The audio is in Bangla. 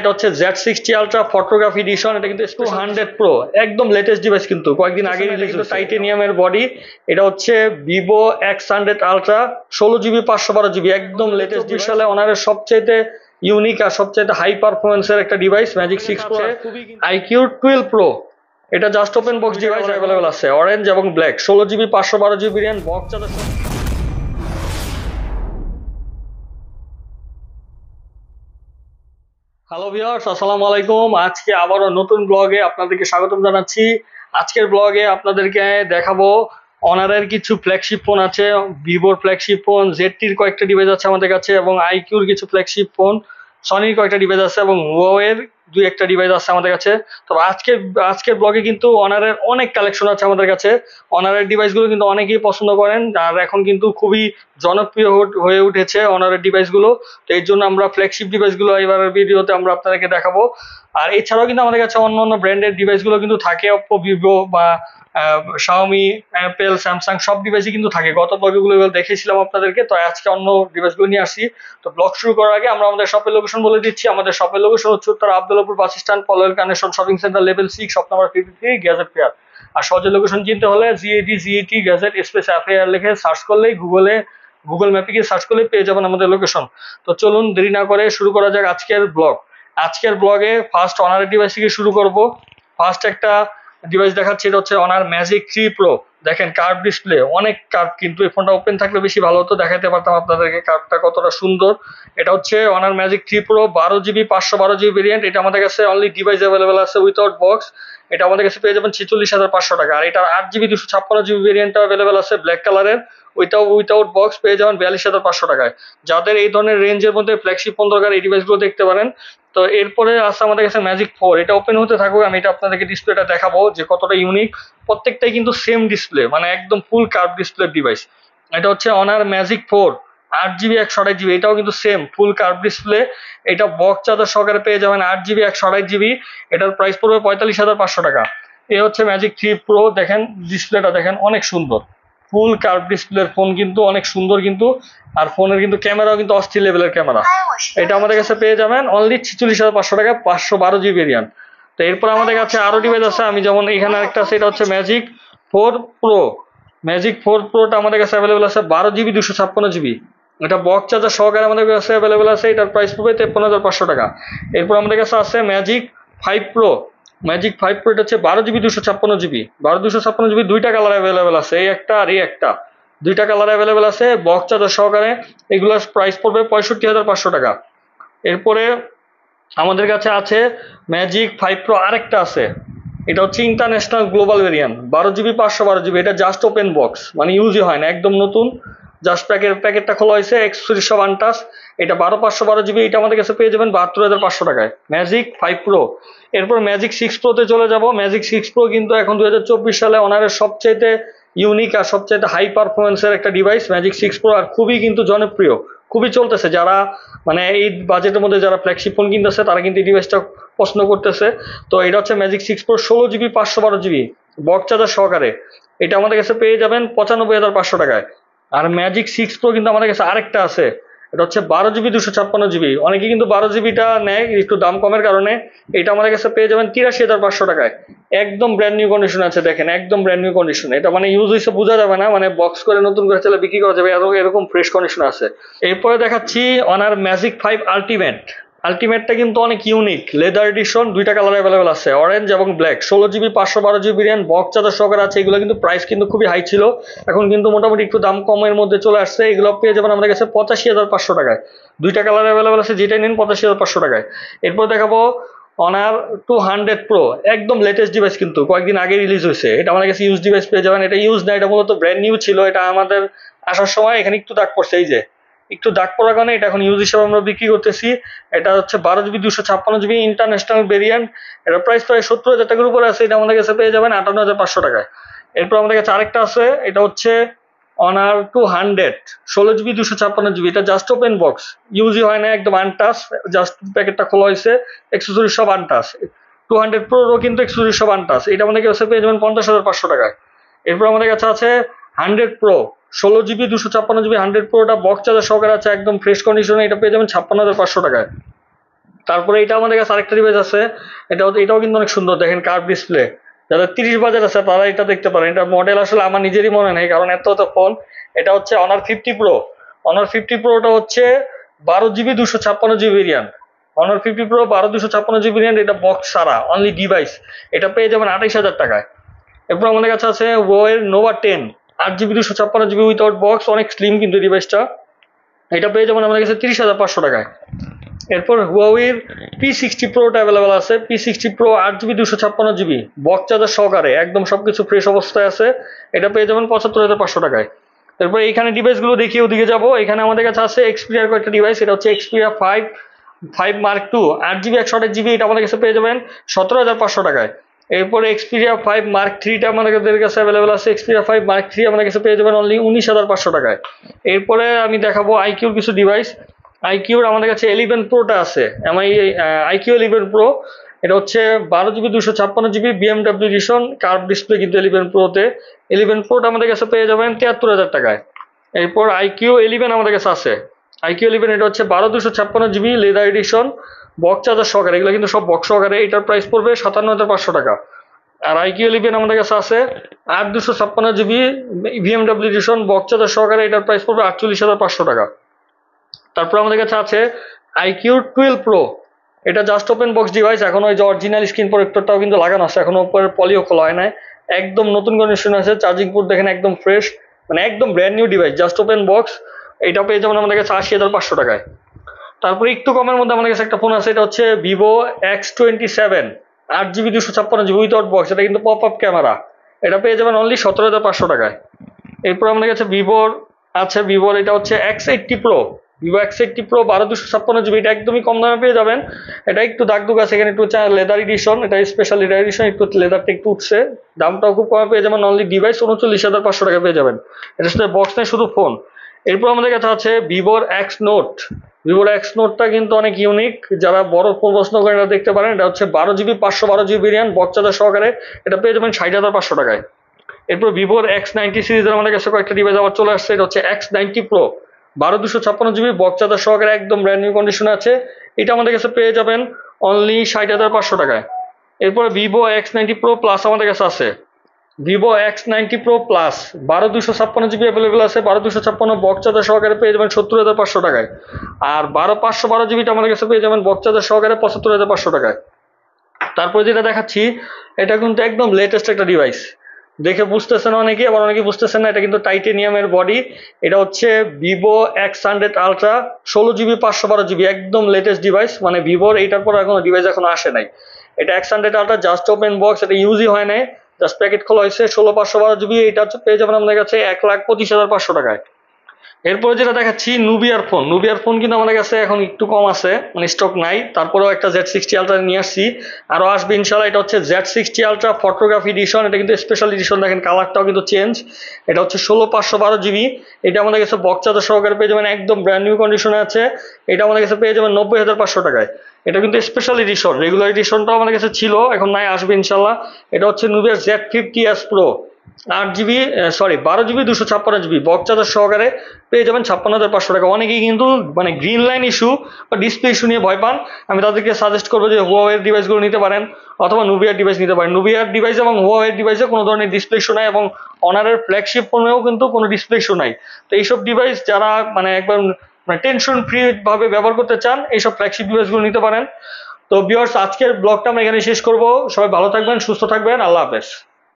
এটা হচ্ছে আলট্রা ফটোগ্রাফি এডিশন এটা কিন্তু প্রো একদম লেটেস্ট ডিভাইস কিন্তু কয়েকদিন আগে টাইটেনিয়ামের বডি এটা হচ্ছে ভিভো এক্স হান্ড্রেড আলট্রা ষোলো জিবি পাঁচশো বারো জিবি একদম লেটেস্ট সালে ওনারের সবচেয়ে ইউনিক আর সবচেয়ে হাই পারফরমেন্সের একটা device Magic six pro iQOO twelve pro এটা just open box device available আছে অরেঞ্জ এবং ব্ল্যাক ষোলো জিবি পাঁচশো বারো GB RAM box hello viewers আসসালামু আলাইকুম আজকে আবারও নতুন ব্লগে আপনাদেরকে স্বাগতম জানাচ্ছি আজকের ব্লগে আপনাদেরকে দেখাবো অনারের কিছু ফ্ল্যাগশিপ ফোন আছে ভিভোর ফ্ল্যাগশিপ ফোন জেডটির কয়েকটা ডিভাইস আছে আমাদের কাছে এবং আইকিউর কিছু ফ্ল্যাগশিপ ফোন সনির কয়েকটা ডিভাইস আছে এবং ওয়ের দুই একটা ডিভাইস আছে আমাদের কাছে তো আজকে আজকের ব্লগে কিন্তু অনারের অনেক কালেকশন আছে আমাদের কাছে অনারের ডিভাইসগুলো কিন্তু অনেকেই পছন্দ করেন আর এখন কিন্তু খুবই জনপ্রিয় হয়ে উঠেছে অনারের ডিভাইসগুলো তো এর জন্য আমরা ফ্ল্যাগশিপ ডিভাইসগুলো এবার ভিডিওতে আমরা আপনাদেরকে দেখাবো আর এছাড়াও কিন্তু আমাদের কাছে অন্য অন্য ব্র্যান্ডের ডিভাইসগুলো কিন্তু থাকে অপ্পো ভিভো বা শাওমি অ্যাপেল স্যামসাং সব ডিভাইসই কিন্তু থাকে গত ব্লগগুলো দেখেছিলাম আপনাদেরকে তো আজকে অন্য ডিভাইসগুলো নিয়ে আসি তো ব্লগ শুরু করার আগে আমরা আমাদের শপের লোকেশন বলে দিচ্ছি আমাদের শপের লোকেশন হচ্ছে উত্তর Abdullapur bus stand Polwel connection shopping centre level six shop number fifty three gadget fair আর সহজে লোকেশন চিনতে হলে G A D G A T gadget space affair লিখে সার্চ করলেই গুগলে গুগল ম্যাপে গিয়ে সার্চ করলে পেয়ে যাবেন আমাদের লোকেশন তো চলুন দেরি না করে শুরু করা যাক আজকের ব্লগ আজকের ব্লগে ফার্স্ট অনার ডিভাইস থেকে শুরু করব ফার্স্ট একটা ডিভাইস দেখাচ্ছে এটা হচ্ছে অনার ম্যাজিক থ্রি প্রো দেখেন কার্ভ ডিসপ্লে অনেক কার্ভ কিন্তু এই ফোনটা ওপেন থাকলে বেশি ভালো হতো দেখাতে পারতাম আপনাদেরকে কার্ভটা কতটা সুন্দর এটা হচ্ছে অনার ম্যাজিক থ্রি প্রো বারো জিবি পাঁচশো বারো জিবি ভেরিয়েন্ট এটা আমাদের কাছে অনলি ডিভাইস অ্যাভেলেবেল আছে উইথআউট বক্স এটা আমাদের কাছে পেয়ে যাবেন ছেচল্লিশ হাজার পাঁচশো টাকা আর এটা আট জিবি দুশো ছাপ্পান্ন জিবি ভেরিয়েন্টটা অ্যাভেলেবেল আছে ব্ল্যাক কালারের উইথাউট উইথাউট বক্স পেয়ে যাবেন বিয়াল্লিশ হাজার পাঁচশো টাকায় যাদের এই ধরনের রেঞ্জের মধ্যে ফ্ল্যাগশিপ ফোন দরকার এই ডিভাইসগুলো দেখতে পারেন তো এরপরে আসছে আমাদের কাছে ম্যাজিক ফোর এটা ওপেন হতে থাকুক আমি এটা আপনাদেরকে ডিসপ্লেটা দেখাবো যে কতটা ইউনিক প্রত্যেকটাই কিন্তু সেম ডিসপ্লে মানে একদম ফুল কার্ভ ডিসপ্লে ডিভাইস এটা হচ্ছে অনার ম্যাজিক ফোর আট জিবি একশো আড়াই জিবি এটাও কিন্তু সেম ফুল কার্ভ ডিসপ্লে এটা বক্স চার্জার সহকারে পেয়ে যাবেন আট জিবি একশো আড়াই জিবি এটার প্রাইস পড়বে পঁয়তাল্লিশ হাজার পাঁচশো টাকা এ হচ্ছে ম্যাজিক থ্রি প্রো দেখেন ডিসপ্লেটা দেখেন অনেক সুন্দর ফুল কার্ভ ডিসপ্লের ফোন কিন্তু অনেক সুন্দর কিন্তু আর ফোনের কিন্তু ক্যামেরাও কিন্তু অস্থির লেভেলের ক্যামেরা এটা আমাদের কাছে পেয়ে যাবেন অনলি ছিচল্লিশ হাজার পাঁচশো টাকা পাঁচশো বারো জিবি রিয়ান তো এরপর আমাদের কাছে আরও ডিভাইস আছে আমি যেমন এখানে একটা আছে এটা হচ্ছে Magic four pro Magic four প্রোটা আমাদের কাছে অ্যাভেলেবেল আছে বারো জিবি দুশো ছাপ্পান্ন জিবি এটা বক্স চার্জার সহকারে আমাদের কাছে অ্যাভেলেবেল আছে এটার প্রাইস পড়বে তেপ্পান্ন হাজার পাঁচশো টাকা এরপর আমাদের কাছে আছে Magic five pro Magic five pro এটা হচ্ছে বারো জিবি দুশো ছাপ্পান্ন জিবি বারো দুশো ছাপ্পান্ন জিবি দুইটা কালার অ্যাভেলেবেল আছে এই একটা আর এই একটা দুইটা কালার অ্যাভেলেবেল আছে বক্স চার্জার সহকারে এগুলোর প্রাইস পড়বে পঁয়ষট্টি হাজার পাঁচশো টাকা এরপরে আমাদের কাছে আছে ম্যাজিক ফাইভ প্রো আরেকটা আছে এটা হচ্ছে ইন্টারন্যাশনাল গ্লোবাল ভেরিয়ান্ট বারো জিবি পাঁচশো বারো জিবি এটা জাস্ট ওপেন বক্স মানে ইউজই হয় না একদম নতুন জাস্ট প্যাকেট প্যাকেটটা খোলা হয়েছে একচল্লিশশো আনটাস এটা বারো পাঁচশো বারো জিবি এটা আমাদের কাছে পেয়ে যাবেন বাহাত্তর হাজার পাঁচশো টাকায় ম্যাজিক ফাইভ প্রো এরপর ম্যাজিক সিক্স প্রোতে চলে যাব ম্যাজিক সিক্স প্রো কিন্তু এখন দু সালে ওনারের সবচাইতে ইউনিক আর সবচাইতে হাই পারফরমেন্সের একটা ডিভাইস ম্যাজিক সিক্স প্রো আর খুবই কিন্তু জনপ্রিয় খুবই চলতেছে যারা মানে এই বাজেটের মধ্যে যারা ফ্ল্যাগশিপ ফোন কিনতেছে তারা কিন্তু এই ডিভাইসটা পছন্দ করতেছে তো এটা হচ্ছে ম্যাজিক সিক্স প্রো ষোলো জিবি পাঁচশো বারো জিবি বক চার্জার সহকারে এটা আমাদের কাছে পেয়ে যাবেন পঁচানব্বই হাজার পাঁচশো টাকায় আর ম্যাজিক সিক্স প্রো কিন্তু আমাদের কাছে আরেকটা আছে এটা হচ্ছে বারো জিবি দুশো ছাপ্পান্ন জিবি অনেকে কিন্তু বারো জিবিটা নেয় একটু দাম কমের কারণে এটা আমাদের কাছে পেয়ে যাবেন তিরাশি হাজার পাঁচশো টাকায় একদম ব্র্যান্ড নিউ কন্ডিশন আছে দেখেন একদম ব্র্যান্ড নিউ কন্ডিশন এটা মানে ইউজ হয়েছে বোঝা যাবে না মানে বক্স করে নতুন করে চালে বিক্রি করা যাবে এরকম ফ্রেশ কন্ডিশন আছে এরপরে দেখাচ্ছি অনার ম্যাজিক ফাইভ আলটিমেট আলটিমেটটা কিন্তু অনেক ইউনিক লেদার এডিশন দুইটা কালার অ্যাভেলেবেল আছে অরেঞ্জ এবং ব্ল্যাক ষোলো জিবি পাঁচশো বারো জিবি র্যাম বক্স চাদর সকার আছে এগুলো কিন্তু প্রাইস কিন্তু খুবই হাই ছিল এখন কিন্তু মোটামুটি একটু দাম কমের মধ্যে চলে আসছে এগুলো পেয়ে যাবেন আমাদের কাছে পঁচাশি হাজার পাঁচশো টাকায় দুইটা কালার অ্যাভেলেবেল আছে যেটাই নিন পঁচাশি হাজার পাঁচশো টাকায় এরপর দেখাবো অনার টু হান্ড্রেড প্রো একদম লেটেস্ট ডিভাইস কিন্তু কয়েকদিন আগে রিলিজ হয়েছে এটা আমাদের কাছে ইউজ ডিভাইস পেয়ে যাবেন এটা ইউজ না এটা মূলত ব্র্যান্ড নিউ ছিল এটা আমাদের আসার সময় এখানে একটু দাগ পড়ছে এই যে একটু দাগ পড়ার কারণে এটা এখন ইউজ হিসেবে আমরা বিক্রি করতেছি এটা হচ্ছে বারো জিবি দুশো ছাপ্পান্ন জিবি ইন্টারন্যাশনাল ভেরিয়েন্ট এটা প্রাইস প্রায় সত্তর হাজার টাকার উপরে আছে এটা আমাদের কাছে পেয়ে যাবেন আটান্ন হাজার পাঁচশো টাকায় এরপর আমাদের কাছে আরেকটা আছে এটা হচ্ছে অনার টু হান্ড্রেড ষোলো জিবি দুশো ছাপ্পান্ন জিবি এটা জাস্ট ওপেন বক্স ইউজই হয় না একদম আনটাস জাস্ট প্যাকেটটা খোলা হয়েছে এক্সেসরি সব আনটাস টু হান্ড্রেড প্রোরও কিন্তু এক্সেসরি সব আনটাস এটা আমাদের কাছে পেয়ে যাবেন পঞ্চাশ হাজার পাঁচশো টাকায় এরপর আমাদের কাছে আছে হান্ড্রেড প্রো ষোলো জিবি দুশো ছাপ্পান্ন জিবি হান্ড্রেড প্রোটা বক্স চার্জার সহকার আছে একদম ফ্রেশ কন্ডিশনে এটা পেয়ে যাবেন ছাপ্পান্ন হাজার পাঁচশো টাকায় তারপরে এটা আমাদের কাছে আরেকটা ডিভাইস আছে এটা এটাও কিন্তু অনেক সুন্দর দেখেন কার্ভ ডিসপ্লে যাদের তিরিশ বাজার আছে তারা এটা দেখতে পারেন এটা মডেল আসলে আমার নিজেরই মনে নেই কারণ এত এত ফোন এটা হচ্ছে Honor fifty pro Honor fifty প্রোটা হচ্ছে বারো জিবি দুশো ছাপ্পান্ন জিবি রিয়ান অনার ফিফটি প্রো বারো দুশো ছাপ্পান্ন জিবি রিয়ান এটা বক্স সারা অনলি ডিভাইস এটা পেয়ে যাবেন আঠাইশ হাজার টাকায় এরপর আমাদের কাছে আছে ওয়ের নোভা টেন আট জিবি দুশো ছাপ্পান্ন জিবি উইথআউট বক্স অনেক স্লিম কিন্তু ডিভাইসটা এটা পেয়ে যাবেন আমাদের কাছে তিরিশ হাজার পাঁচশো টাকায় এরপর হুয়াউয়ের পি সিক্সটি প্রোটা অ্যাভেলেবেল আছে পি সিক্সটি প্রো আট জিবি দুশো ছাপ্পান্ন জিবি বক্স চার্জার সহকারে একদম সব কিছু ফ্রেশ অবস্থায় আছে এটা পেয়ে যাবেন পঁচাত্তর হাজার পাঁচশো টাকায় এরপর এখানে ডিভাইসগুলো দেখিয়ে ওদিকে যাবো এখানে আমাদের কাছে আছে এক্সপিরিয়ার কয়েকটা ডিভাইস এটা হচ্ছে Xperia five five mark two আট জিবি একশো আট জিবি এটা আমাদের কাছে পেয়ে যাবেন সতেরো হাজার পাঁচশো টাকায় এরপরে এক্সপিরিয়া ফাইভ মার্ক থ্রিটা আমাদের কাছে অ্যাভেলেবেল আছে এক্সপিরিয়া ফাইভ মার্ক থ্রি আমাদের কাছে পেয়ে যাবেন অনলি উনিশ হাজার পাঁচশো টাকায় এরপরে আমি দেখাবো আইকিউর কিছু ডিভাইস আইকিউর আমাদের কাছে এলিভেন প্রোটা আছে এমআই আইকিউ এলিভেন প্রো এটা হচ্ছে বারো জিবি দুশো ছাপ্পান্ন GB BMW edition curve display কিন্তু এলিভেন প্রোতে এলিভেন প্রোটা আমাদের কাছে পেয়ে যাবেন তিয়াত্তর হাজার টাকায় এরপর আইকিউ এলিভেন আমাদের কাছে আছে আইকিউ এলিভেন এটা হচ্ছে বারো দুশো ছাপ্পান্ন GB leather edition box charger সহকারে এগুলো কিন্তু সব বক্স সহকারে এটার প্রাইস পড়বে সাতান্ন হাজার পাঁচশো টাকা আর আইকিউ ইলেভেন আমাদের কাছে আছে আট দুশো ছাপ্পান্ন GB BMW edition box charger সহকারে এটার প্রাইস পড়বে আটচল্লিশ হাজার পাঁচশো টাকা তারপর আমাদের কাছে আছে আইকিউ টুয়েলভ প্রো এটা জাস্ট ওপেন বক্স ডিভাইস এখন ওই যে অরিজিনাল স্ক্রিন প্রোটেক্টরটাও কিন্তু লাগানো আছে এখনো ওপরে পলিও খোলা হয় না একদম নতুন কন্ডিশন আছে চার্জিং পোর্ট দেখেন একদম ফ্রেশ মানে একদম brand new device just open box এটা পেয়ে যাবেন আমাদের কাছে আশি হাজার পাঁচশো টাকায় তারপরে একটু কমের মধ্যে আমার কাছে একটা ফোন আছে এটা হচ্ছে ভিভো এক্স টোয়েন্টি সেভেন আট জিবি দুশো ছাপ্পান্ন জিবি উইথআউট বক্স এটা কিন্তু পপ আপ ক্যামেরা এটা পেয়ে যাবেন অনলি সতেরো হাজার পাঁচশো টাকায় এরপর আমার কাছে ভিভোর আছে ভিভোর এটা হচ্ছে X eighty pro Vivo X eighty pro বারো দুশো ছাপ্পান্ন জিবি এটা একদমই কম দামে পেয়ে যাবেন এটা একটু দাগ দুগ আছে এখানে একটু লেদার এডিশন এটা স্পেশাল লেদার এডিশন একটু লেদারটা একটু উঠছে দামটাও খুব কমে পেয়ে যাবেন অনলি ডিভাইস উনচল্লিশ হাজার পাঁচশো টাকা পেয়ে যাবেন এটা শুধু বক্স নেই শুধু ফোন এরপর আমাদের কাছে আছে ভিভোর এক্স নোট ভিভোর এক্স নোটটা কিন্তু অনেক ইউনিক যারা বড় প্রশ্ন করে এটা দেখতে পারেন এটা হচ্ছে বারো জিবি পাঁচশো বারো জিবি রিয়ান বচ্চাদের সহকারে এটা পেয়ে যাবেন ষাট হাজার পাঁচশো টাকায় এরপর ভিভোর এক্স নাইনটি সিরিজের আমাদের কাছে কয়েকটা ডিভাইস আবার চলে আসছে এটা হচ্ছে এক্স নাইনটি প্রো বারো দুশো ছাপ্পান্ন জিবি বকচাদা সহকারে একদম ব্র্যান্ড নিউ কন্ডিশনে আছে এটা আমাদের কাছে পেয়ে যাবেন অনলি ষাট হাজার পাঁচশো টাকায় এরপর Vivo X ninety pro plus আমাদের কাছে আছে Vivo X ninety pro plus বারো দুশো ছাপ্পান্ন জিবি অ্যাভেলেবেল আছে বারো দুশো ছাপ্পান্ন বক সহকারে পেয়ে যাবেন সত্তর হাজার পাঁচশো টাকায় আর বারো পাঁচশো বারো জিবিটা আমাদের কাছে পেয়ে যাবেন বক সহকারে পঁচাত্তর হাজার পাঁচশো টাকায় তারপরে যেটা দেখাচ্ছি এটা কিন্তু একদম লেটেস্ট একটা ডিভাইস দেখে বুঝতেছেন অনেকে আবার অনেকে বুঝতেছেন না এটা কিন্তু টাইটেনিয়ামের বডি এটা হচ্ছে ভিভো এক্স হান্ড্রেড আলট্রা ষোলো জিবি পাঁচশো বারো জিবি একদম লেটেস্ট ডিভাইস মানে ভিভোর এইটার পর এখনো ডিভাইস এখনো আসে নাই এটা X hundred ultra just open box এটা ইউজই হয় নাই জাস্ট প্যাকেট খোলা হয়েছে ষোলো পাঁচশো বারো জিবি এটা হচ্ছে পেয়ে যাবেন আমাদের কাছে এক লাখ পঁচিশ হাজার পাঁচশো টাকায় এরপরে যেটা দেখাচ্ছি নুবিয়ার ফোন নুবিয়ার ফোন কিন্তু আমাদের কাছে এখন একটু কম আছে মানে স্টক নাই তারপরেও একটা জেড সিক্সটি আলট্রা নিয়ে আসছি আরও আসবে ইনশাল্লাহ এটা হচ্ছে Z sixty ultra photography edition এটা কিন্তু স্পেশাল এডিশন দেখেন কালারটাও কিন্তু চেঞ্জ এটা হচ্ছে ষোলো পাঁচশো বারো জিবি এটা আমাদের কাছে বক্সাতে সহকারে পেয়ে যাবেন একদম ব্র্যান্ড নিউ কন্ডিশনে আছে এটা আমাদের কাছে পেয়ে যাবেন নব্বই হাজার পাঁচশো টাকায় এটা কিন্তু স্পেশাল এডিশন রেগুলার এডিশনটাও আমার কাছে ছিল এখন নাই আসবে ইনশাল্লাহ এটা হচ্ছে Nubia Z fifty S pro আট জিবি সরি বারো জিবি দুশো ছাপ্পান্ন জিবি বকচার্জার সহকারে পেয়ে যাবেন ছাপ্পান্ন হাজার পাঁচশো টাকা অনেকেই কিন্তু মানে গ্রিন লাইন ইস্যু বা ডিসপ্লে ইস্যু নিয়ে ভয় পান আমি তাদেরকে সাজেস্ট করবো যে হুয়াওয়ের ডিভাইসগুলো নিতে পারেন অথবা নুবিয়ার ডিভাইস নিতে পারেন নুবিয়ার ডিভাইস এবং হুয়াওয়ের ডিভাইসে কোনো ধরনের ডিসপ্লে ইস্যু নাই এবং অনারের ফ্ল্যাগশিপ ফোনেও কিন্তু কোনো ডিসপ্লে ইস্যু নাই তো এইসব ডিভাইস যারা মানে একবার মানে টেনশন ফ্রি ভাবে ব্যবহার করতে চান এইসব ফ্ল্যাগশিপ ডিভাইসগুলো নিতে পারেন তো বিয়ার্স আজকের ব্লগটা আমরা এখানে শেষ করবো সবাই ভালো থাকবেন সুস্থ থাকবেন আল্লাহ হাফেজ